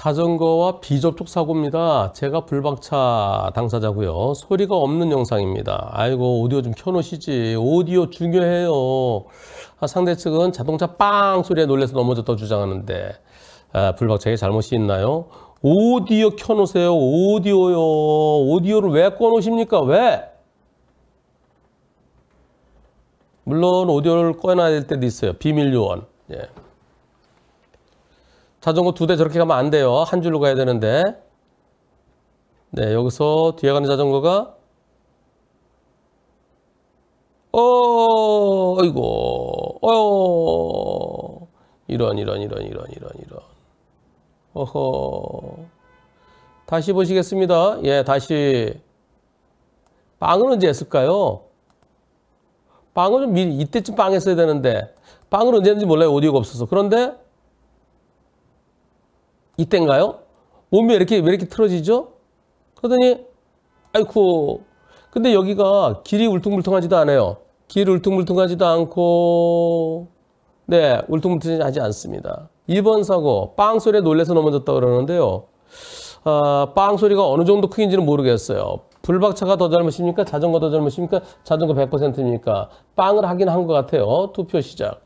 자전거와 비접촉 사고입니다. 제가 불박차 당사자고요. 소리가 없는 영상입니다. 아이고 오디오 좀 켜놓으시지. 오디오 중요해요. 아, 상대 측은 자동차 빵 소리에 놀래서 넘어졌다고 주장하는데 아, 불박차에 잘못이 있나요? 오디오 켜놓으세요. 오디오요. 오디오를 왜 꺼놓으십니까? 왜? 물론 오디오를 꺼놔야 될 때도 있어요. 비밀 요원. 예. 자전거 두 대 저렇게 가면 안 돼요. 한 줄로 가야 되는데. 네, 여기서 뒤에 가는 자전거가 어, 이고 어, 이런, 이런, 이런, 이런, 이런, 이런. 어허. 다시 보시겠습니다. 예, 다시. 빵은 언제 했을까요? 빵은 좀 미리, 이때쯤 빵 했어야 되는데, 빵은 언제 했는지 몰라요. 오디오가 없어서. 그런데, 이땐가요 몸이 이렇게 왜 이렇게 틀어지죠? 그러더니 아이쿠 근데 여기가 길이 울퉁불퉁하지도 않아요. 길 울퉁불퉁하지도 않고 네 울퉁불퉁하지 않습니다. 2번 사고 빵 소리에 놀래서 넘어졌다 그러는데요. 아, 빵 소리가 어느 정도 크기인지는 모르겠어요. 불박차가 더 잘못입니까? 자전거 더 잘못입니까? 자전거 100%입니까? 빵을 하긴 한 것 같아요. 투표 시작.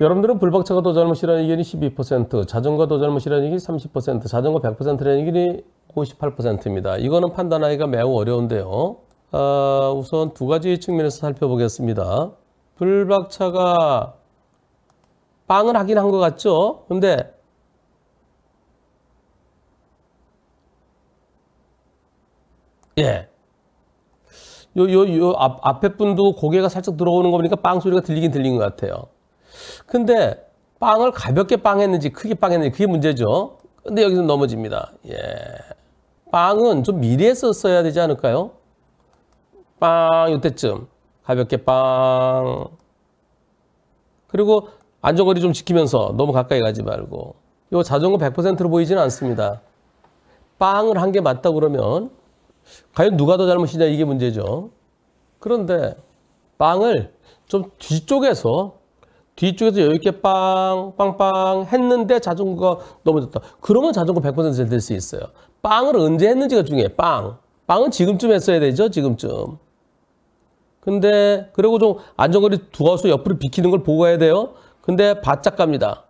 여러분들은 불박차가 더 잘못이라는 의견이 12%, 자전거 가더 잘못이라는 의견이 30%, 자전거 100%라는 의견이 58%입니다. 이거는 판단하기가 매우 어려운데요. 아, 우선 두 가지 측면에서 살펴보겠습니다. 불박차가 빵을 하긴 한 것 같죠? 근데 예. 요, 요, 요 앞, 앞에 분도 고개가 살짝 들어오는 거 보니까 빵 소리가 들리긴 들린 것 같아요. 근데 빵을 가볍게 빵했는지 크게 빵했는지 그게 문제죠. 근데 여기서 넘어집니다. 예. 빵은 좀미리했었어야 되지 않을까요? 빵 이때쯤 가볍게 빵 그리고 안전거리 좀 지키면서 너무 가까이 가지 말고 요 자전거 100%로 보이지는 않습니다. 빵을 한 게 맞다 그러면 과연 누가 더 잘못이냐 이게 문제죠. 그런데 빵을 좀 뒤쪽에서 뒤쪽에서 여유있게 빵, 빵 빵 했는데 자전거가 넘어졌다. 그러면 자전거 100%될 수 있어요. 빵을 언제 했는지가 중요해. 빵. 빵은 지금쯤 했어야 되죠. 지금쯤. 근데 그리고 좀 안전거리 두어서 옆으로 비키는 걸 보고 해야 돼요. 근데 바짝 갑니다.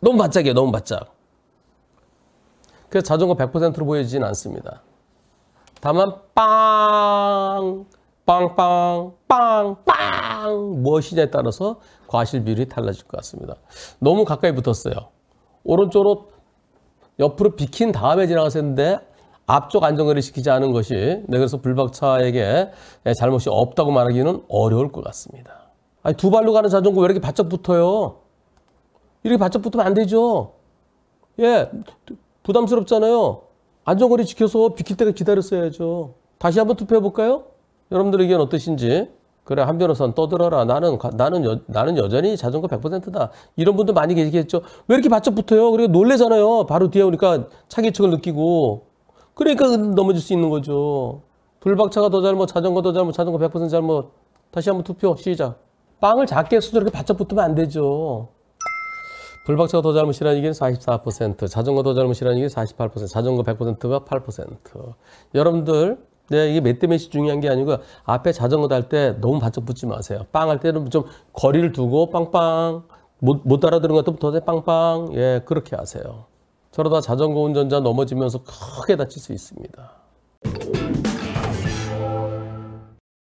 너무 바짝이에요. 너무 바짝. 그래서 자전거 100%로 보여지진 않습니다. 다만 빵 빵빵 빵빵 무엇이냐에 따라서 과실 비율이 달라질 것 같습니다. 너무 가까이 붙었어요. 오른쪽으로 옆으로 비킨 다음에 지나갔었는데 앞쪽 안정거리 시키지 않은 것이 네, 그래서 불박차에게 예, 잘못이 없다고 말하기는 어려울 것 같습니다. 아니, 두 발로 가는 자전거 왜 이렇게 바짝 붙어요? 이렇게 바짝 붙으면 안 되죠. 예, 부담스럽잖아요. 안정거리 지켜서 비킬 때가 기다렸어야죠. 다시 한번 투표해 볼까요? 여러분들 의견 어떠신지? 그래 한 변호사는 떠들어라. 나는 나는 여, 나는 여전히 자전거 100%다. 이런 분들 많이 계시겠죠. 왜 이렇게 바짝 붙어요? 그리고 놀래잖아요. 바로 뒤에 오니까 차기측을 느끼고 그러니까 넘어질 수 있는 거죠. 불박차가 더 잘못, 자전거 더 잘못, 자전거 100% 잘못. 다시 한번 투표 시작. 빵을 작게 해도 이렇게 바짝 붙으면 안 되죠. 불박차가 더 잘못이라는 얘기는 44%, 자전거 더 잘못이라는 얘기는 48%, 자전거 100%가 8%. 여러분들 네, 이게 몇 대 몇이 중요한 게 아니고 앞에 자전거 탈 때 너무 바짝 붙지 마세요. 빵 할 때는 좀 거리를 두고 빵빵 못, 못 알아들은 것부터 더 빵빵 예 그렇게 하세요. 저러다 자전거 운전자 넘어지면서 크게 다칠 수 있습니다.